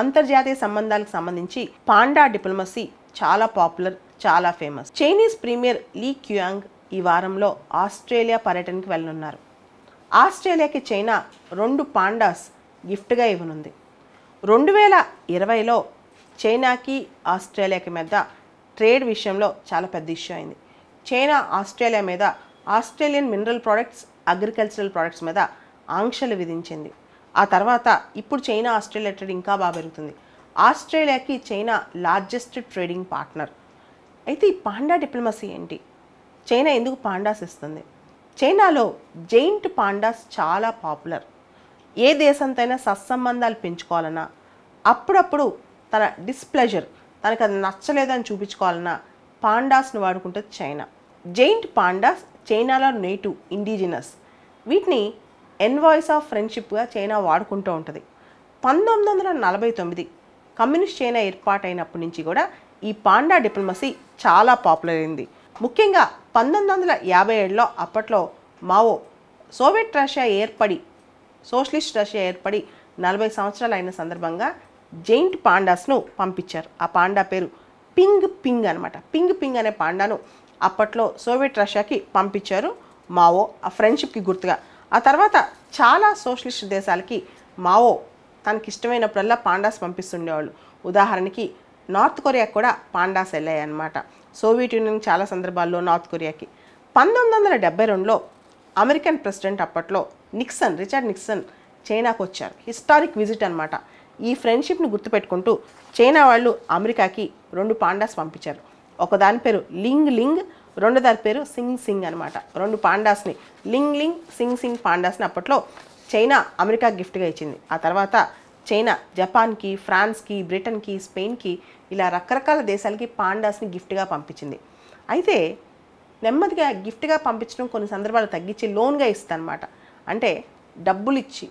అంతర్జాతీయ సంబంధాలకు సంబంధించి పాండా డిప్లొమసీ చాలా పాపులర్ చాలా famous Chinese premier Li Qiang ఈ వారంలో ఆస్ట్రేలియా పర్యటనకి వెళ్ళనున్నారు ఆస్ట్రేలియాకి చైనా రెండు పాండాస్ గిఫ్ట్గా ఇవ్వనుంది రెండు వేల ఇరవైలో చైనాకి ఆస్ట్రేలియాకి మీద ట్రేడ్ విషయంలో చాలా పెద్ద ఇష్యూ అయింది చైనా ఆస్ట్రేలియా మీద Australian mineral products agricultural products మీద ఆంక్షలు విధించింది ఆ తర్వాత ఇప్పుడు చైనా ఆస్ట్రేలియా ట్రేడ్ ఇంకా బాగా పెరుగుతుంది ఆస్ట్రేలియాకి చైనా లార్జెస్ట్ ట్రేడింగ్ పార్ట్నర్ అయితే ఈ పాండా డిప్లొమసీ ఏంటి చైనా ఎందుకు పాండాస్ ఇస్తుంది చైనాలో జైంట్ పాండాస్ చాలా పాపులర్ ఏ దేశంతోనైనా సత్సంబంధాలు పెంచుకోవాలన్నా అప్పుడప్పుడు తన డిస్ప్లెజర్ తనకు అది నచ్చలేదని చూపించుకోవాలన్నా పాండాస్ను వాడుకుంటుంది చైనా జైంట్ పాండాస్ చైనాలో నేటివ్ ఇండిజినస్ వీటిని ఎన్వాయిస్ ఆఫ్ ఫ్రెండ్షిప్గా చైనా వాడుకుంటూ ఉంటుంది పంతొమ్మిది వందల నలభై తొమ్మిది కమ్యూనిస్ట్ చైనా ఏర్పాటైనప్పటి నుంచి కూడా ఈ పాండా డిప్లొమసీ చాలా పాపులర్ అయింది ముఖ్యంగా పంతొమ్మిది వందల యాభై ఏడులో అప్పట్లో మావో సోవియట్ రష్యా ఏర్పడి సోషలిస్ట్ రష్యా ఏర్పడి నలభై సంవత్సరాలు అయిన సందర్భంగా జైంట్ పాండాస్ను పంపించారు ఆ పాండా పేరు పింగ్ పింగ్ అనమాట పింగ్ పింగ్ అనే పాండాను అప్పట్లో సోవియట్ రష్యాకి పంపించారు మావో ఆ ఫ్రెండ్షిప్కి గుర్తుగా ఆ తర్వాత చాలా సోషలిస్ట్ దేశాలకి మావో తనకి ఇష్టమైనప్పుడల్లా పాండాస్ పంపిస్తుండేవాళ్ళు ఉదాహరణకి నార్త్ కొరియాకి కూడా పాండాస్ వెళ్ళాయి అనమాట సోవియట్ యూనియన్ చాలా సందర్భాల్లో నార్త్ కొరియాకి పంతొమ్మిది వందల డెబ్బై రెండులో అమెరికన్ ప్రెసిడెంట్ అప్పట్లో నిక్సన్ రిచర్డ్ నిక్సన్ చైనాకు వచ్చారు హిస్టారిక్ విజిట్ అనమాట ఈ ఫ్రెండ్షిప్ను గుర్తుపెట్టుకుంటూ చైనా వాళ్ళు అమెరికాకి రెండు పాండాస్ పంపించారు ఒకదాని పేరు లింగ్ లింగ్ రెండో దాని పేరు సింగ్ సింగ్ అనమాట రెండు పాండాస్ని లింగ్ లింగ్ సింగ్ సింగ్ పాండాస్ని అప్పట్లో చైనా అమెరికా గిఫ్ట్గా ఇచ్చింది ఆ తర్వాత చైనా జపాన్కి ఫ్రాన్స్కి బ్రిటన్కి స్పెయిన్కి ఇలా రకరకాల దేశాలకి పాండాస్ని గిఫ్ట్గా పంపించింది అయితే నెమ్మదిగా గిఫ్ట్గా పంపించడం కొన్ని సందర్భాలు తగ్గించి లోన్గా ఇస్తానమాట అంటే డబ్బులు ఇచ్చి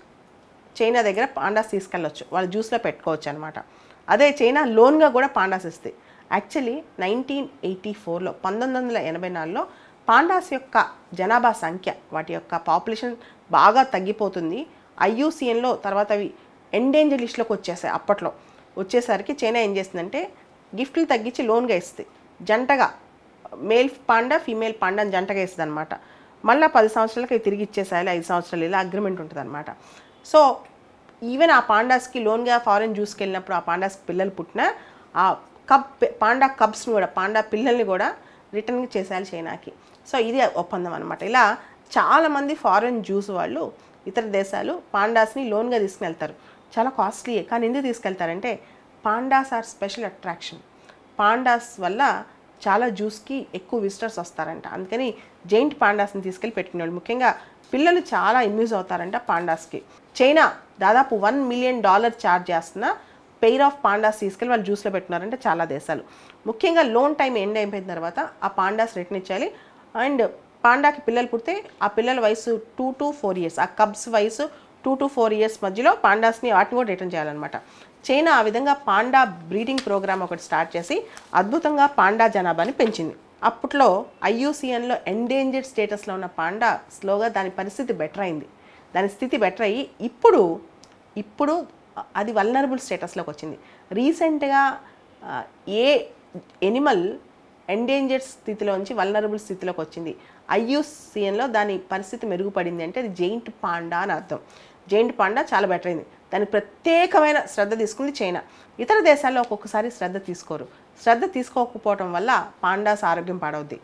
చైనా దగ్గర పాండాస్ తీసుకెళ్ళొచ్చు వాళ్ళు జ్యూస్లో పెట్టుకోవచ్చు అనమాట అదే చైనా లోన్గా కూడా పాండాస్ ఇస్తాయి యాక్చువల్లీ నైన్టీన్ ఎయిటీ ఫోర్లో పంతొమ్మిది వందల ఎనభై నాలుగులో పాండాస్ యొక్క జనాభా సంఖ్య వాటి యొక్క పాపులేషన్ బాగా తగ్గిపోతుంది ఐయుసిఎన్లో తర్వాత అవి ఎండేంజర్ లిస్ట్లోకి వచ్చేసాయి అప్పట్లో వచ్చేసరికి చైనా ఏం చేస్తుందంటే గిఫ్ట్లు తగ్గించి లోన్గా ఇస్తుంది జంటగా మేల్ పాండా ఫీమేల్ పాండా అని జంటగా ఇస్తుంది అనమాట మళ్ళీ పది సంవత్సరాలకి అవి తిరిగి ఇచ్చేసాయి ఐదు సంవత్సరాలు ఇలా అగ్రిమెంట్ ఉంటుంది అనమాట సో ఈవెన్ ఆ పాండాస్కి లోన్గా ఫారెన్ జ్యూస్కి వెళ్ళినప్పుడు ఆ పాండాస్కి పిల్లలు పుట్టిన ఆ కబ్ పాండా కబ్స్ని కూడా పాండా పిల్లల్ని కూడా రిటర్న్ చేసేయాలి చైనాకి సో ఇది ఒప్పందం అనమాట ఇలా చాలామంది ఫారెన్ జ్యూస్ వాళ్ళు ఇతర దేశాలు పాండాస్ని లోన్గా తీసుకెళ్తారు చాలా కాస్ట్లీయే కానీ ఎందుకు తీసుకెళ్తారంటే pandas are special attraction pandas వల్ల చాలా జ్యూస్కి ఎక్కువ విజిటర్స్ వస్తారంట అందుకని జైంట్ పాండాస్ని తీసుకెళ్ళి పెట్టుకునేవాడు ముఖ్యంగా పిల్లలు చాలా ఇమ్యూజ్ అవుతారంట పాండాస్కి చైనా దాదాపు వన్ మిలియన్ డాలర్ ఛార్జ్ చేస్తున్న పెయిర్ ఆఫ్ పాండాస్ తీసుకెళ్ళి వాళ్ళు జ్యూస్లో పెట్టినారంటే చాలా దేశాలు ముఖ్యంగా లోన్ టైం ఎండ్ అయిపోయిన తర్వాత ఆ పాండాస్ రిటర్న్ ఇచ్చేయాలి అండ్ పాండాకి పిల్లలు పుడితే ఆ పిల్లల వయసు టూ టు ఫోర్ ఇయర్స్ ఆ కబ్స్ వయసు టూ టు ఫోర్ ఇయర్స్ మధ్యలో పాండాస్ని వాటిని కూడా రిటర్న్ చేయాలన్నమాట చైనా ఆ విధంగా పాండా బ్రీడింగ్ ప్రోగ్రామ్ ఒకటి స్టార్ట్ చేసి అద్భుతంగా పాండా జనాభాని పెంచింది అప్పట్లో ఐయూసీఎన్లో ఎండేంజర్డ్ స్టేటస్లో ఉన్న పాండా స్లోగా దాని పరిస్థితి బెటర్ అయింది దాని స్థితి బెటర్ అయ్యి ఇప్పుడు ఇప్పుడు అది వల్నరబుల్ స్టేటస్లోకి వచ్చింది రీసెంట్గా ఏ ఎనిమల్ ఎండేంజర్డ్ స్థితిలోంచి వల్నరబుల్ స్థితిలోకి వచ్చింది ఐయుసిఎన్లో దాని పరిస్థితి మెరుగుపడింది అంటే అది జెయింట్ పాండా అని అర్థం జెయింట్ పాండా చాలా బెటర్ అయింది దానికి ప్రత్యేకమైన శ్రద్ధ తీసుకుంది చైనా ఇతర దేశాల్లో ఒక్కొక్కసారి శ్రద్ధ తీసుకోరు శ్రద్ధ తీసుకోకపోవటం వల్ల పాండాస్ ఆరోగ్యం పాడవుద్ది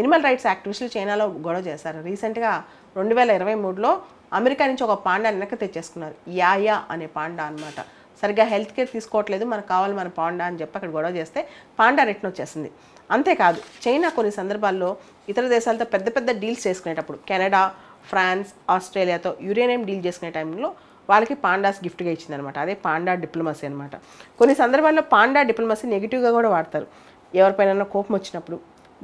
ఎనిమల్ రైట్స్ యాక్టివిస్టులు చైనాలో గొడవ చేశారు రీసెంట్గా రెండు వేల ఇరవై మూడులో అమెరికా నుంచి ఒక పాండా వెనక్కి తెచ్చేసుకున్నారు యాయా అనే పాండా అనమాట సరిగ్గా హెల్త్ కేర్ తీసుకోవట్లేదు మనకు కావాలి మన పాండా అని చెప్పి అక్కడ గొడవ చేస్తే పాండా రిటర్న్ వచ్చేసింది అంతేకాదు చైనా కొన్ని సందర్భాల్లో ఇతర దేశాలతో పెద్ద పెద్ద డీల్స్ చేసుకునేటప్పుడు కెనడా ఫ్రాన్స్ ఆస్ట్రేలియాతో యురేనియం డీల్ చేసుకునే టైంలో వాళ్ళకి పాండాస్ గిఫ్ట్గా ఇచ్చిందనమాట అదే పాండా డిప్లొమసీ అనమాట కొన్ని సందర్భాల్లో పాండా డిప్లొమసీ నెగిటివ్గా కూడా వాడతారు ఎవరిపైన కోపం వచ్చినప్పుడు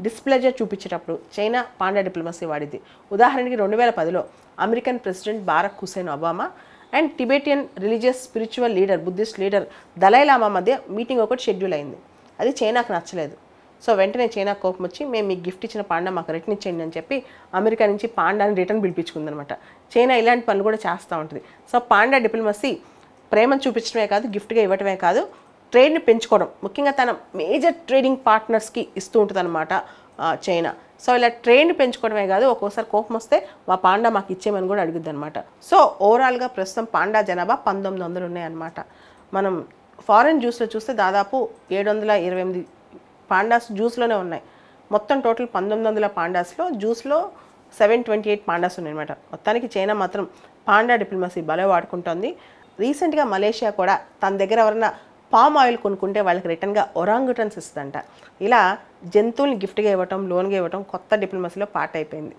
డిస్ప్లెజర్ చూపించేటప్పుడు చైనా పాండా డిప్లొమసీ వాడింది ఉదాహరణకి రెండు వేల పదిలో American president Barack Hussein Obama and Tibetan religious spiritual leader Buddhist leader Dalai Lama మధ్య మీటింగ్ ఒకటి షెడ్యూల్ అయింది అది చైనాకు నచ్చలేదు సో వెంటనే చైనా కోపం వచ్చి మేము మీకు గిఫ్ట్ ఇచ్చిన పాండా మాకు రిటర్న్ ఇచ్చేయండి అని చెప్పి అమెరికా నుంచి పాండాని రిటర్న్ పిలిపించుకుందనమాట చైనా ఇలాంటి పనులు కూడా చేస్తూ ఉంటుంది సో పాండా డిప్లొమసీ ప్రేమను చూపించడమే కాదు గిఫ్ట్గా ఇవ్వటమే కాదు ట్రేడ్ని పెంచుకోవడం ముఖ్యంగా తన మేజర్ ట్రేడింగ్ పార్ట్నర్స్కి ఇస్తూ ఉంటుంది అనమాట చైనా సో ఇలా ట్రేండ్ పెంచుకోవడమే కాదు ఒక్కోసారి కోపం వస్తే మా పాండా మాకు ఇచ్చేయమని కూడా అడుగుద్ది అనమాట సో ఓవరాల్గా ప్రస్తుతం పాండా జనాభా పంతొమ్మిది వందలు ఉన్నాయన్నమాట మనం ఫారెన్ జ్యూస్లో చూస్తే దాదాపు ఏడు వందల ఇరవై ఎనిమిది పాండాస్ జ్యూస్లోనే ఉన్నాయి మొత్తం టోటల్ పంతొమ్మిది వందల పాండాస్లో జ్యూస్లో సెవెన్ ట్వంటీ ఎయిట్ పాండాస్ ఉన్నాయన్నమాట మొత్తానికి చైనా మాత్రం పాండా డిప్లొమసీ భలే వాడుకుంటోంది రీసెంట్గా మలేషియా కూడా తన దగ్గర ఎవరైనా పామ్ ఆయిల్ కొనుక్కుంటే వాళ్ళకి రిటర్న్గా ఒరాంగుటన్స్ ఇస్తుందంట ఇలా జంతువుల్ని గిఫ్ట్గా ఇవ్వటం లోన్గా ఇవ్వటం కొత్త డిప్లొమసీలో పార్ట్ అయిపోయింది